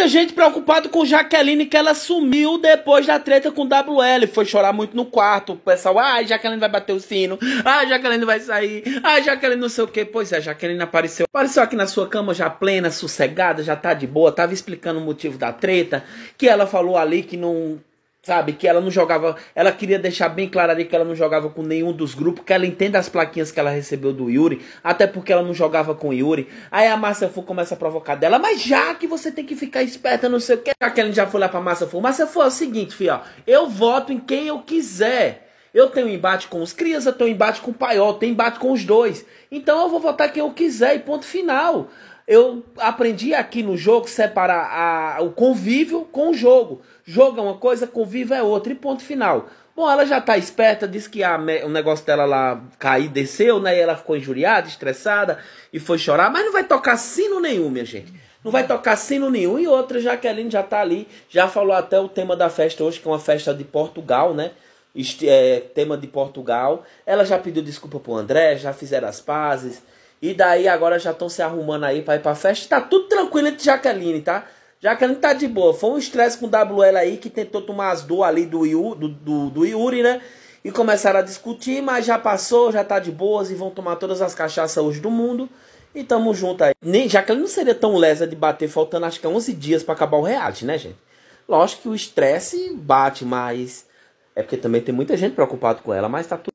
Muita gente preocupado com Jaqueline que ela sumiu depois da treta com WL. Foi chorar muito no quarto. O pessoal, ah, Jaqueline vai bater o sino. Ah, Jaqueline vai sair. Ah, Jaqueline não sei o quê. Pois é, Jaqueline apareceu. Apareceu aqui na sua cama já plena, sossegada, já tá de boa. Tava explicando o motivo da treta. Que ela falou ali que não Sabe, que ela não jogava. Ela queria deixar bem claro ali que ela não jogava com nenhum dos grupos, que ela entende as plaquinhas que ela recebeu do Yuri, até porque ela não jogava com o Yuri. Aí a Márcia Fu começa a provocar dela, mas já que você tem que ficar esperta, não sei o que. A Kelly já foi lá pra Márcia Fu. Márcia Fu é o seguinte, filha, eu voto em quem eu quiser. Eu tenho embate com os crias, eu tenho embate com o paiol, tenho embate com os dois. Então eu vou votar quem eu quiser e ponto final eu aprendi aqui no jogo separar a, o convívio com o jogo. Jogo é uma coisa, convívio é outra, e ponto final. Bom, ela já tá esperta, disse que a, o negócio dela lá cair, desceu, né? E ela ficou injuriada, estressada e foi chorar, mas não vai tocar sino nenhum, minha gente. Não vai tocar sino nenhum. E outra, Jaqueline já tá ali, já falou até o tema da festa hoje, que é uma festa de Portugal, né? Este, é, tema de Portugal. Ela já pediu desculpa pro André, já fizeram as pazes. E daí agora já estão se arrumando aí pra ir pra festa. Tá tudo tranquilo entre Jaqueline, tá? Jaqueline tá de boa. Foi um estresse com o WL aí que tentou tomar as duas ali do, Iu, do, do, do Yuri, né? E começaram a discutir, mas já passou, já tá de boas e vão tomar todas as cachaças hoje do mundo. E tamo junto aí. Nem, Jaqueline não seria tão lesa de bater faltando acho que 11 é dias para acabar o reality, né, gente? Lógico que o estresse bate, mas é porque também tem muita gente preocupada com ela, mas tá tudo